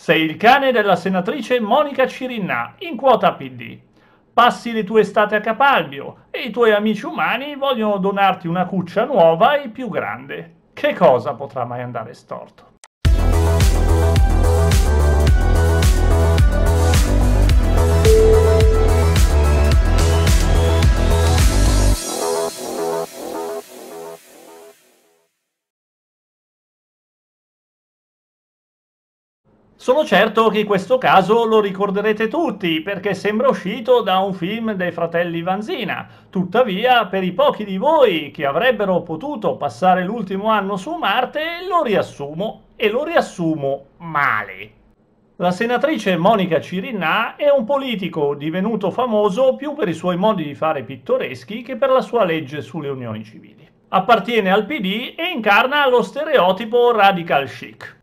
Sei il cane della senatrice Monica Cirinà, in quota PD. Passi le tue estate a Capalbio e i tuoi amici umani vogliono donarti una cuccia nuova e più grande. Che cosa potrà mai andare storto? Sono certo che questo caso lo ricorderete tutti, perché sembra uscito da un film dei fratelli Vanzina. Tuttavia, per i pochi di voi che avrebbero potuto passare l'ultimo anno su Marte, lo riassumo, e lo riassumo male. La senatrice Monica Cirinnà è un politico divenuto famoso più per i suoi modi di fare pittoreschi che per la sua legge sulle unioni civili. Appartiene al PD e incarna lo stereotipo radical chic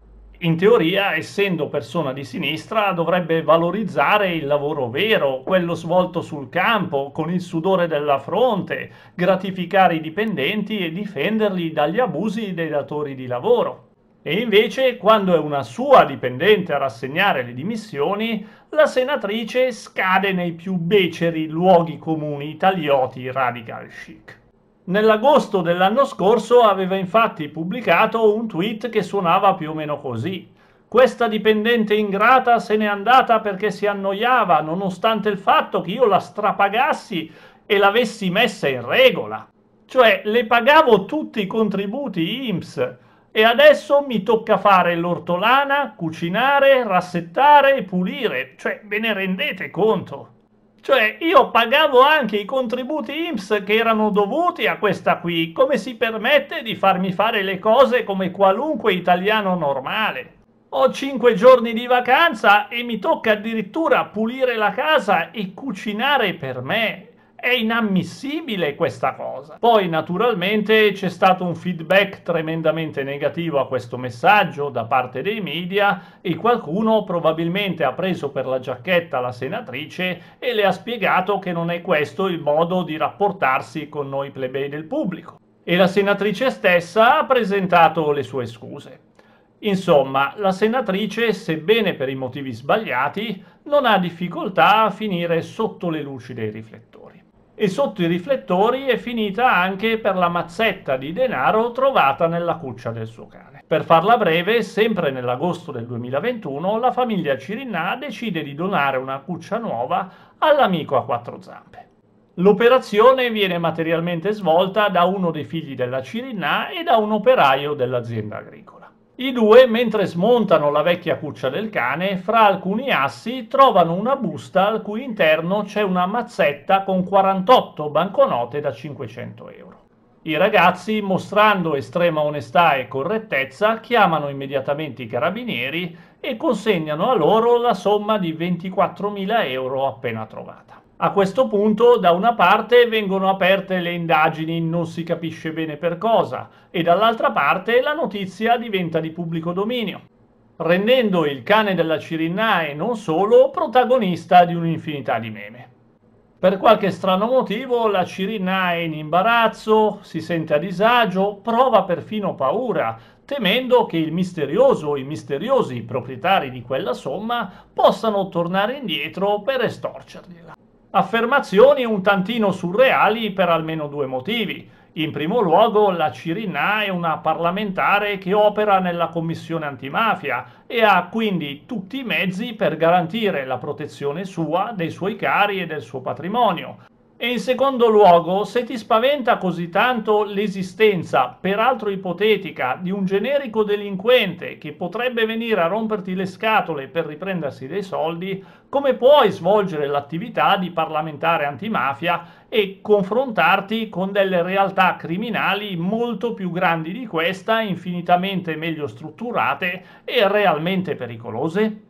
in teoria, essendo persona di sinistra, dovrebbe valorizzare il lavoro vero, quello svolto sul campo, con il sudore della fronte, gratificare i dipendenti e difenderli dagli abusi dei datori di lavoro. E invece, quando è una sua dipendente a rassegnare le dimissioni, la senatrice scade nei più beceri luoghi comuni italioti radical chic. Nell'agosto dell'anno scorso aveva infatti pubblicato un tweet che suonava più o meno così. Questa dipendente ingrata se n'è andata perché si annoiava, nonostante il fatto che io la strapagassi e l'avessi messa in regola. Cioè, le pagavo tutti i contributi IMSS e adesso mi tocca fare l'ortolana, cucinare, rassettare e pulire. Cioè, ve ne rendete conto? Cioè io pagavo anche i contributi IMSS che erano dovuti a questa qui. Come si permette di farmi fare le cose come qualunque italiano normale? Ho 5 giorni di vacanza e mi tocca addirittura pulire la casa e cucinare per me è inammissibile questa cosa. Poi naturalmente c'è stato un feedback tremendamente negativo a questo messaggio da parte dei media e qualcuno probabilmente ha preso per la giacchetta la senatrice e le ha spiegato che non è questo il modo di rapportarsi con noi plebei del pubblico. E la senatrice stessa ha presentato le sue scuse. Insomma, la senatrice, sebbene per i motivi sbagliati, non ha difficoltà a finire sotto le luci dei riflettori e sotto i riflettori è finita anche per la mazzetta di denaro trovata nella cuccia del suo cane. Per farla breve, sempre nell'agosto del 2021, la famiglia Cirinà decide di donare una cuccia nuova all'amico a quattro zampe. L'operazione viene materialmente svolta da uno dei figli della Cirinà e da un operaio dell'azienda agricola. I due, mentre smontano la vecchia cuccia del cane, fra alcuni assi trovano una busta al cui interno c'è una mazzetta con 48 banconote da 500 euro. I ragazzi, mostrando estrema onestà e correttezza, chiamano immediatamente i carabinieri e consegnano a loro la somma di 24.000 euro appena trovata. A questo punto, da una parte vengono aperte le indagini, non si capisce bene per cosa, e dall'altra parte la notizia diventa di pubblico dominio, rendendo il cane della Cirinna e non solo protagonista di un'infinità di meme. Per qualche strano motivo la Cirinna è in imbarazzo, si sente a disagio, prova perfino paura, temendo che il misterioso o i misteriosi proprietari di quella somma possano tornare indietro per estorcergliela. Affermazioni un tantino surreali per almeno due motivi. In primo luogo, la Cirinà è una parlamentare che opera nella Commissione antimafia e ha quindi tutti i mezzi per garantire la protezione sua, dei suoi cari e del suo patrimonio. E in secondo luogo, se ti spaventa così tanto l'esistenza, peraltro ipotetica, di un generico delinquente che potrebbe venire a romperti le scatole per riprendersi dei soldi, come puoi svolgere l'attività di parlamentare antimafia e confrontarti con delle realtà criminali molto più grandi di questa, infinitamente meglio strutturate e realmente pericolose?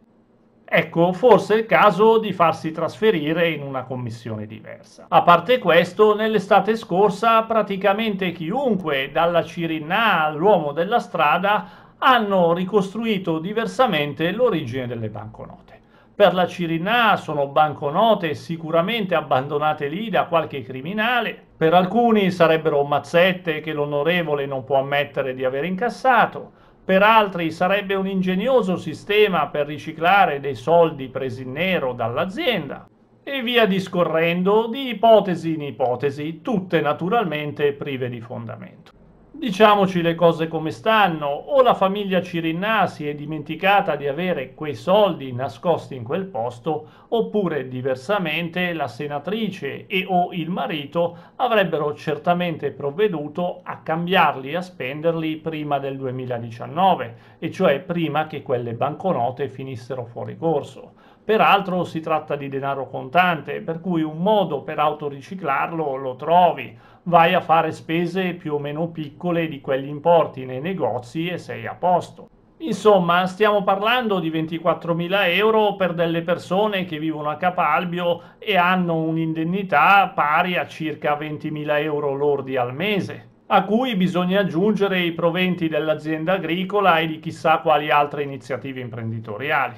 Ecco, forse è il caso di farsi trasferire in una commissione diversa. A parte questo, nell'estate scorsa praticamente chiunque, dalla Cirinà all'uomo della strada, hanno ricostruito diversamente l'origine delle banconote. Per la Cirinà sono banconote sicuramente abbandonate lì da qualche criminale, per alcuni sarebbero mazzette che l'onorevole non può ammettere di aver incassato, per altri sarebbe un ingegnoso sistema per riciclare dei soldi presi in nero dall'azienda e via discorrendo di ipotesi in ipotesi, tutte naturalmente prive di fondamento diciamoci le cose come stanno o la famiglia cirinnà si è dimenticata di avere quei soldi nascosti in quel posto oppure diversamente la senatrice e o il marito avrebbero certamente provveduto a cambiarli e a spenderli prima del 2019 e cioè prima che quelle banconote finissero fuori corso Peraltro si tratta di denaro contante, per cui un modo per autoriciclarlo lo trovi. Vai a fare spese più o meno piccole di quegli importi nei negozi e sei a posto. Insomma, stiamo parlando di 24.000 euro per delle persone che vivono a Capalbio e hanno un'indennità pari a circa 20.000 euro lordi al mese a cui bisogna aggiungere i proventi dell'azienda agricola e di chissà quali altre iniziative imprenditoriali.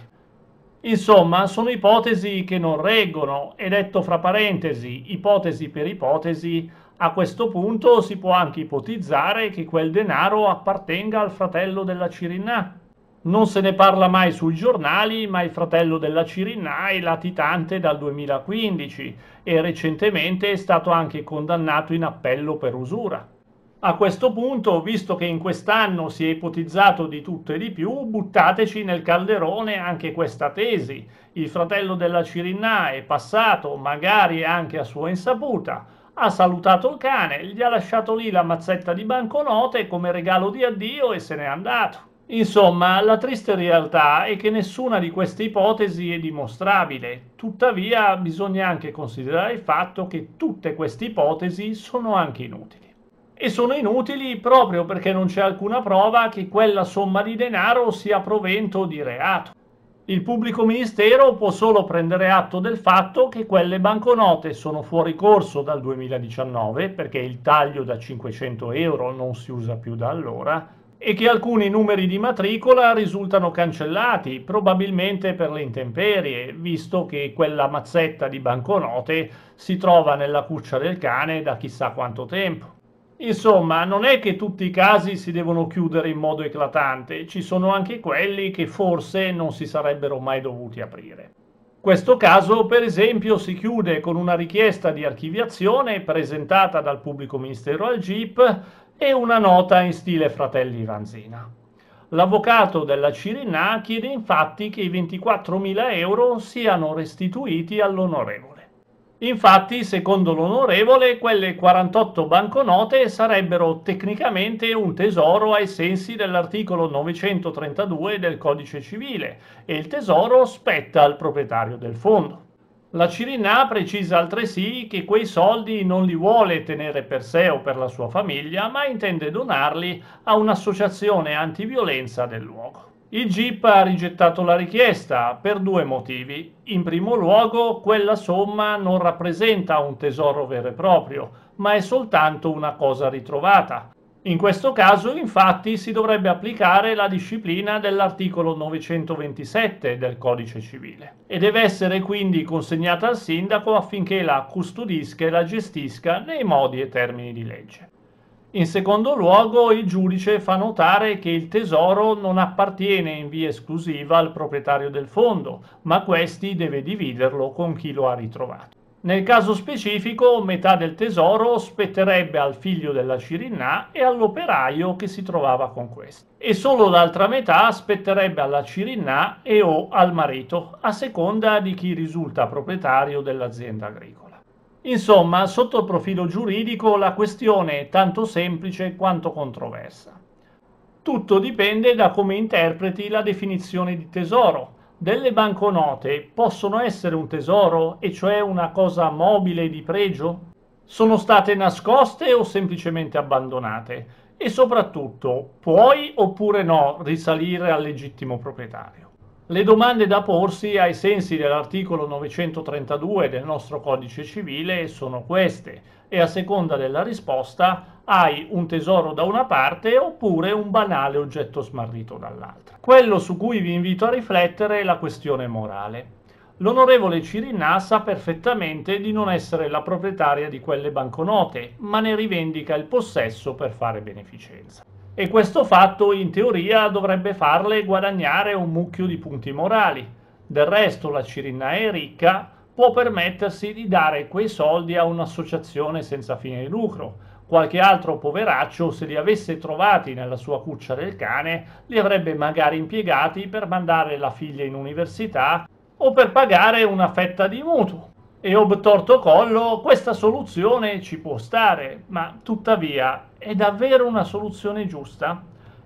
Insomma, sono ipotesi che non reggono e detto fra parentesi, ipotesi per ipotesi, a questo punto si può anche ipotizzare che quel denaro appartenga al fratello della Cirinà. Non se ne parla mai sui giornali, ma il fratello della Cirinà è latitante dal 2015 e recentemente è stato anche condannato in appello per usura. A questo punto, visto che in quest'anno si è ipotizzato di tutto e di più, buttateci nel calderone anche questa tesi. Il fratello della Cirinna è passato, magari anche a sua insaputa, ha salutato il cane, gli ha lasciato lì la mazzetta di banconote come regalo di addio e se n'è andato. Insomma, la triste realtà è che nessuna di queste ipotesi è dimostrabile, tuttavia bisogna anche considerare il fatto che tutte queste ipotesi sono anche inutili e sono inutili proprio perché non c'è alcuna prova che quella somma di denaro sia provento di reato. Il pubblico ministero può solo prendere atto del fatto che quelle banconote sono fuori corso dal 2019 perché il taglio da 500 euro non si usa più da allora e che alcuni numeri di matricola risultano cancellati, probabilmente per le intemperie, visto che quella mazzetta di banconote si trova nella cuccia del cane da chissà quanto tempo. Insomma, non è che tutti i casi si devono chiudere in modo eclatante, ci sono anche quelli che forse non si sarebbero mai dovuti aprire. Questo caso, per esempio, si chiude con una richiesta di archiviazione presentata dal pubblico ministero al GIP e una nota in stile Fratelli Vanzina. L'avvocato della Cirinà chiede infatti che i 24.000 euro siano restituiti all'onorevole. Infatti, secondo l'onorevole, quelle 48 banconote sarebbero tecnicamente un tesoro ai sensi dell'articolo 932 del Codice Civile e il tesoro spetta al proprietario del fondo. La Cirinà precisa altresì che quei soldi non li vuole tenere per sé o per la sua famiglia, ma intende donarli a un'associazione antiviolenza del luogo. Il GIP ha rigettato la richiesta per due motivi. In primo luogo, quella somma non rappresenta un tesoro vero e proprio, ma è soltanto una cosa ritrovata. In questo caso, infatti, si dovrebbe applicare la disciplina dell'articolo 927 del Codice civile e deve essere quindi consegnata al sindaco affinché la custodisca e la gestisca nei modi e termini di legge. In secondo luogo, il giudice fa notare che il tesoro non appartiene in via esclusiva al proprietario del fondo, ma questi deve dividerlo con chi lo ha ritrovato. Nel caso specifico, metà del tesoro spetterebbe al figlio della Cirinà e all'operaio che si trovava con questo, e solo l'altra metà spetterebbe alla Cirinà e o al marito, a seconda di chi risulta proprietario dell'azienda agricola. Insomma, sotto il profilo giuridico la questione è tanto semplice quanto controversa. Tutto dipende da come interpreti la definizione di tesoro. Delle banconote possono essere un tesoro, e cioè una cosa mobile di pregio? Sono state nascoste o semplicemente abbandonate? E soprattutto, puoi oppure no risalire al legittimo proprietario? le domande da porsi ai sensi dell'articolo 932 del nostro codice civile sono queste e a seconda della risposta hai un tesoro da una parte oppure un banale oggetto smarrito dall'altra. Quello su cui vi invito a riflettere è la questione morale. L'onorevole Cirinna sa perfettamente di non essere la proprietaria di quelle banconote, ma ne rivendica il possesso per fare beneficenza e questo fatto in teoria dovrebbe farle guadagnare un mucchio di punti morali. Del resto la Cirinnae ricca può permettersi di dare quei soldi a un'associazione senza fine di lucro. Qualche altro poveraccio, se li avesse trovati nella sua cuccia del cane, li avrebbe magari impiegati per mandare la figlia in università o per pagare una fetta di mutuo e obtorto collo questa soluzione ci può stare, ma tuttavia è davvero una soluzione giusta?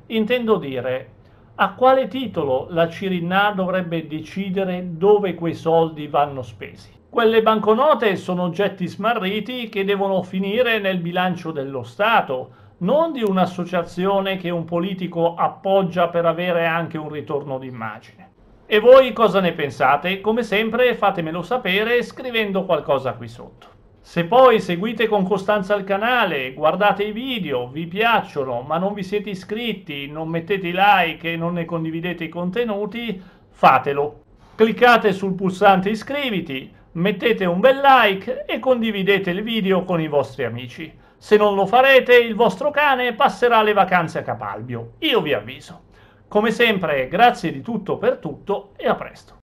Intendo dire, a quale titolo la Cirinna dovrebbe decidere dove quei soldi vanno spesi? Quelle banconote sono oggetti smarriti che devono finire nel bilancio dello Stato, non di un'associazione che un politico appoggia per avere anche un ritorno d'immagine. E voi cosa ne pensate? Come sempre fatemelo sapere scrivendo qualcosa qui sotto. Se poi seguite con costanza il canale, guardate i video, vi piacciono, ma non vi siete iscritti, non mettete like e non ne condividete i contenuti, fatelo. Cliccate sul pulsante iscriviti, mettete un bel like e condividete il video con i vostri amici. Se non lo farete, il vostro cane passerà le vacanze a Capalbio. Io vi avviso. Come sempre, grazie di tutto per tutto e a presto.